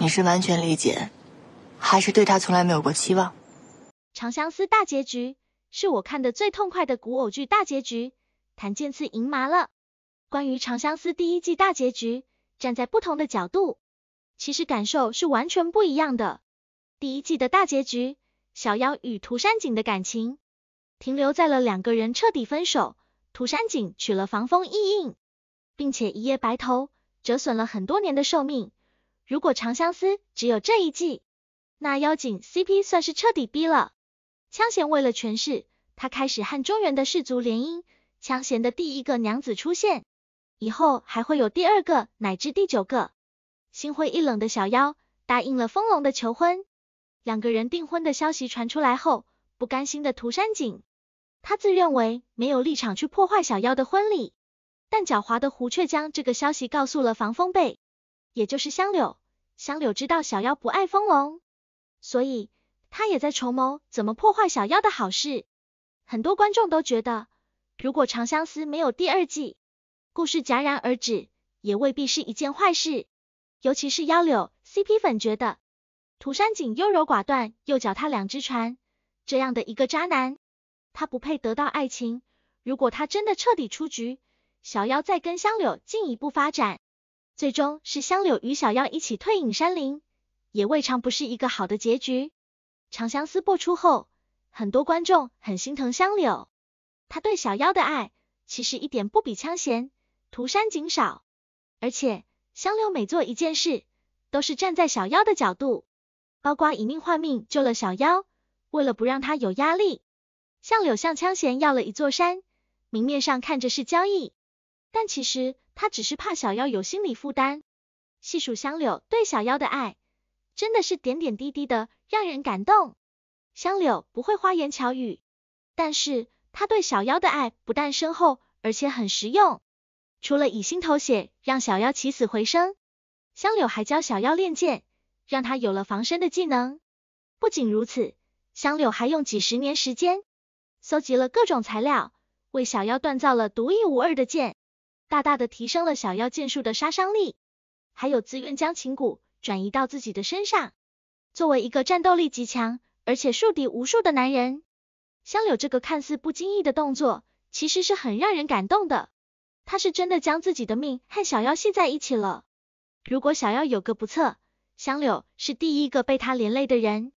你是完全理解，还是对他从来没有过期望？长相思大结局是我看的最痛快的古偶剧大结局，谭健次赢麻了。关于长相思第一季大结局，站在不同的角度，其实感受是完全不一样的。第一季的大结局，小夭与涂山璟的感情停留在了两个人彻底分手，涂山璟娶了防风意映，并且一夜白头，折损了很多年的寿命。如果长相思只有这一季，那妖精 CP 算是彻底逼了。枪贤为了权势，他开始和中原的氏族联姻。枪贤的第一个娘子出现以后，还会有第二个乃至第九个。心灰意冷的小妖答应了风龙的求婚。两个人订婚的消息传出来后，不甘心的涂山璟，他自认为没有立场去破坏小妖的婚礼，但狡猾的狐却将这个消息告诉了防风被。也就是香柳，香柳知道小妖不爱风龙，所以他也在筹谋怎么破坏小妖的好事。很多观众都觉得，如果长相思没有第二季，故事戛然而止，也未必是一件坏事。尤其是妖柳 CP 粉觉得，涂山璟优柔寡断又脚踏两只船，这样的一个渣男，他不配得到爱情。如果他真的彻底出局，小妖再跟香柳进一步发展。最终是香柳与小妖一起退隐山林，也未尝不是一个好的结局。长相思播出后，很多观众很心疼香柳，他对小妖的爱其实一点不比枪弦、涂山璟少。而且香柳每做一件事，都是站在小妖的角度，包括以命换命救了小妖，为了不让他有压力，相柳向枪弦要了一座山，明面上看着是交易，但其实。他只是怕小妖有心理负担。细数香柳对小妖的爱，真的是点点滴滴的让人感动。香柳不会花言巧语，但是他对小妖的爱不但深厚，而且很实用。除了以心头血让小妖起死回生，香柳还教小妖练剑，让他有了防身的技能。不仅如此，香柳还用几十年时间，搜集了各种材料，为小妖锻造了独一无二的剑。大大的提升了小妖剑术的杀伤力，还有自愿将情骨转移到自己的身上。作为一个战斗力极强，而且树敌无数的男人，香柳这个看似不经意的动作，其实是很让人感动的。他是真的将自己的命和小妖系在一起了。如果小妖有个不测，香柳是第一个被他连累的人。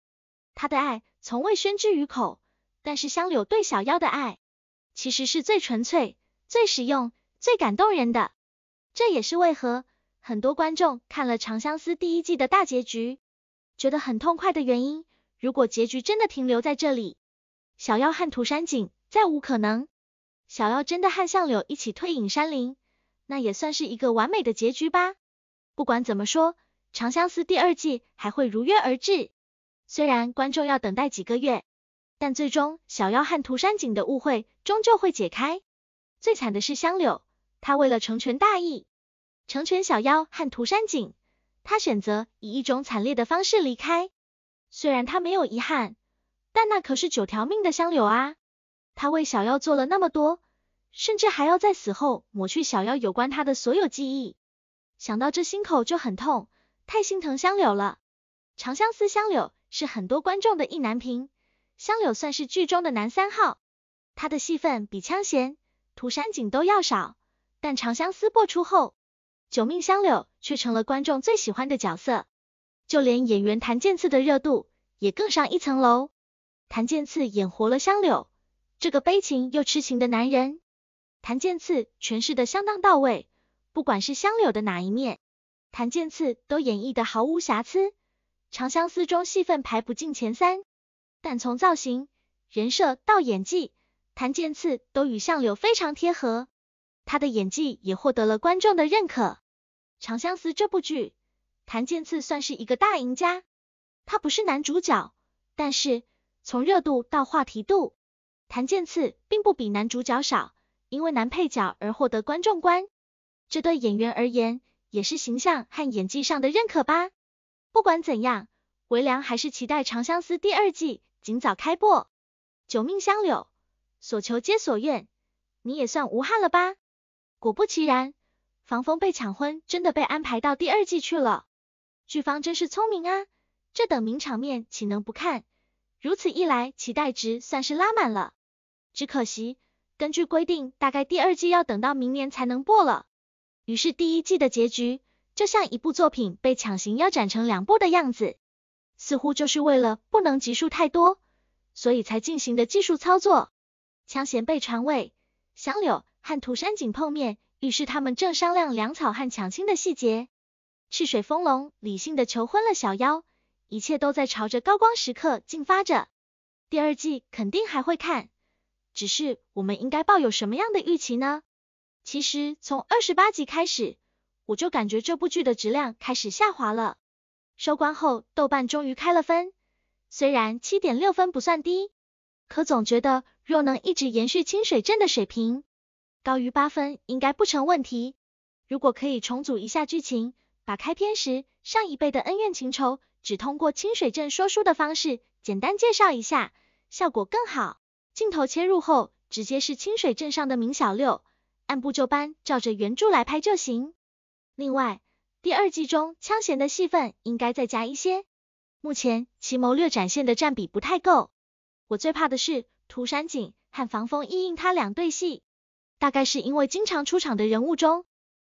他的爱从未宣之于口，但是香柳对小妖的爱，其实是最纯粹、最实用。最感动人的，这也是为何很多观众看了《长相思》第一季的大结局，觉得很痛快的原因。如果结局真的停留在这里，小夭和涂山璟再无可能。小夭真的和相柳一起退隐山林，那也算是一个完美的结局吧。不管怎么说，《长相思》第二季还会如约而至。虽然观众要等待几个月，但最终小夭和涂山璟的误会终究会解开。最惨的是相柳。他为了成全大义，成全小妖和涂山璟，他选择以一种惨烈的方式离开。虽然他没有遗憾，但那可是九条命的香柳啊！他为小妖做了那么多，甚至还要在死后抹去小妖有关他的所有记忆。想到这心口就很痛，太心疼香柳了。长相思香柳是很多观众的意难平，香柳算是剧中的男三号，他的戏份比枪弦、涂山璟都要少。但《长相思》播出后，九命香柳却成了观众最喜欢的角色，就连演员谭健次的热度也更上一层楼。谭健次演活了香柳这个悲情又痴情的男人，谭健次诠释的相当到位，不管是香柳的哪一面，谭健次都演绎的毫无瑕疵。《长相思》中戏份排不进前三，但从造型、人设到演技，谭健次都与相柳非常贴合。他的演技也获得了观众的认可。长相思这部剧，谭健次算是一个大赢家。他不是男主角，但是从热度到话题度，谭健次并不比男主角少。因为男配角而获得观众观，这对演员而言也是形象和演技上的认可吧。不管怎样，维良还是期待长相思第二季尽早开播。九命相柳，所求皆所愿，你也算无憾了吧。果不其然，防风被抢婚真的被安排到第二季去了，剧方真是聪明啊，这等名场面岂能不看？如此一来，期待值算是拉满了。只可惜，根据规定，大概第二季要等到明年才能播了。于是第一季的结局，就像一部作品被强行腰斩成两部的样子，似乎就是为了不能集数太多，所以才进行的技术操作。枪弦被传位，香柳。和涂山璟碰面，预示他们正商量粮草和抢亲的细节。赤水风龙理性的求婚了小妖，一切都在朝着高光时刻进发着。第二季肯定还会看，只是我们应该抱有什么样的预期呢？其实从二十八集开始，我就感觉这部剧的质量开始下滑了。收官后，豆瓣终于开了分，虽然七点六分不算低，可总觉得若能一直延续清水镇的水平。高于八分应该不成问题。如果可以重组一下剧情，把开篇时上一辈的恩怨情仇只通过清水镇说书的方式简单介绍一下，效果更好。镜头切入后，直接是清水镇上的明小六，按部就班，照着原著来拍就行。另外，第二季中枪弦的戏份应该再加一些，目前其谋略展现的占比不太够。我最怕的是涂山璟和防风意映他两对戏。大概是因为经常出场的人物中，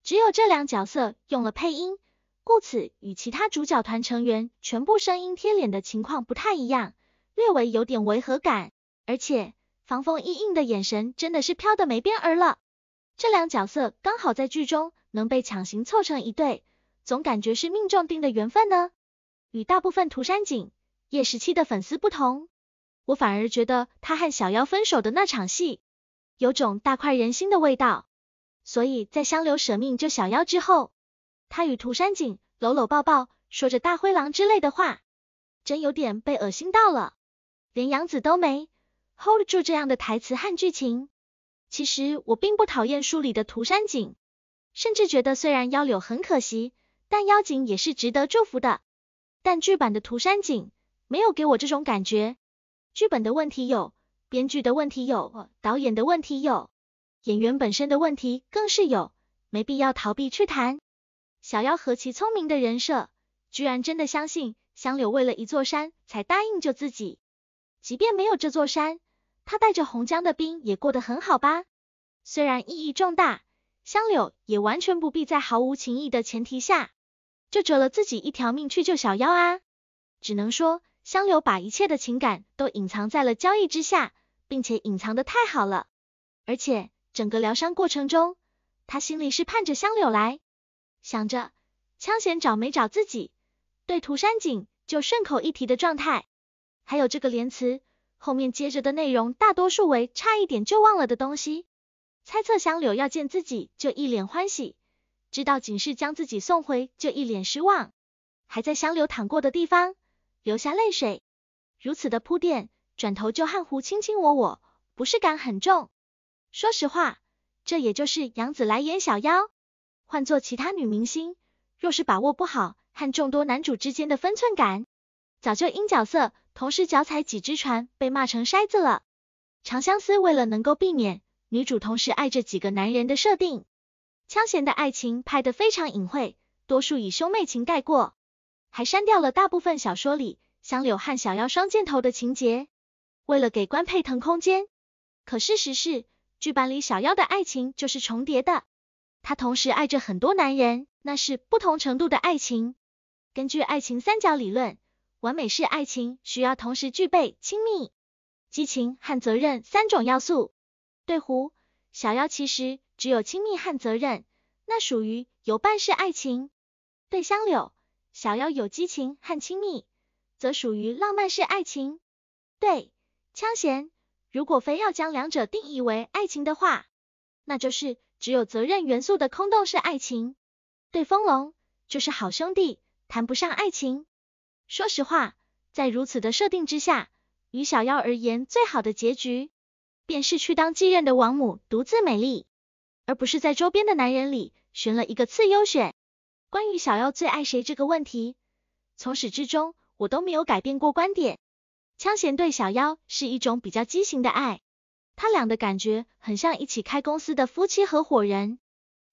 只有这两角色用了配音，故此与其他主角团成员全部声音贴脸的情况不太一样，略微有点违和感。而且防风衣尹的眼神真的是飘的没边儿了。这两角色刚好在剧中能被强行凑成一对，总感觉是命中定的缘分呢。与大部分涂山璟、叶十七的粉丝不同，我反而觉得他和小妖分手的那场戏。有种大快人心的味道，所以在香柳舍命救小妖之后，他与涂山璟搂搂抱抱，说着大灰狼之类的话，真有点被恶心到了，连杨紫都没 hold 住这样的台词和剧情。其实我并不讨厌书里的涂山璟，甚至觉得虽然妖柳很可惜，但妖璟也是值得祝福的。但剧版的涂山璟没有给我这种感觉，剧本的问题有。编剧的问题有，导演的问题有，演员本身的问题更是有，没必要逃避去谈。小妖何其聪明的人设，居然真的相信香柳为了一座山才答应救自己，即便没有这座山，他带着洪江的兵也过得很好吧？虽然意义重大，香柳也完全不必在毫无情义的前提下，就折了自己一条命去救小妖啊！只能说，香柳把一切的情感都隐藏在了交易之下。并且隐藏的太好了，而且整个疗伤过程中，他心里是盼着香柳来，想着枪贤找没找自己，对涂山璟就顺口一提的状态，还有这个连词后面接着的内容，大多数为差一点就忘了的东西，猜测香柳要见自己就一脸欢喜，知道景是将自己送回就一脸失望，还在香柳躺过的地方流下泪水，如此的铺垫。转头就和胡亲亲我我，不适感很重。说实话，这也就是杨紫来演小妖，换做其他女明星，若是把握不好和众多男主之间的分寸感，早就因角色同时脚踩几只船被骂成筛子了。长相思为了能够避免女主同时爱着几个男人的设定，枪弦的爱情拍得非常隐晦，多数以兄妹情盖过，还删掉了大部分小说里香柳和小妖双箭头的情节。为了给官配腾空间，可事实是，剧版里小妖的爱情就是重叠的，她同时爱着很多男人，那是不同程度的爱情。根据爱情三角理论，完美式爱情需要同时具备亲密、激情和责任三种要素。对胡，小妖其实只有亲密和责任，那属于有伴式爱情。对香柳，小妖有激情和亲密，则属于浪漫式爱情。对。枪弦，如果非要将两者定义为爱情的话，那就是只有责任元素的空洞式爱情。对风龙就是好兄弟，谈不上爱情。说实话，在如此的设定之下，于小妖而言最好的结局，便是去当继任的王母，独自美丽，而不是在周边的男人里寻了一个次优选。关于小妖最爱谁这个问题，从始至终我都没有改变过观点。枪贤对小妖是一种比较畸形的爱，他俩的感觉很像一起开公司的夫妻合伙人，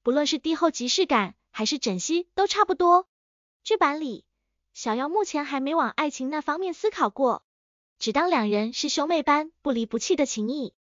不论是帝后即视感还是整吸都差不多。剧版里，小妖目前还没往爱情那方面思考过，只当两人是兄妹般不离不弃的情谊。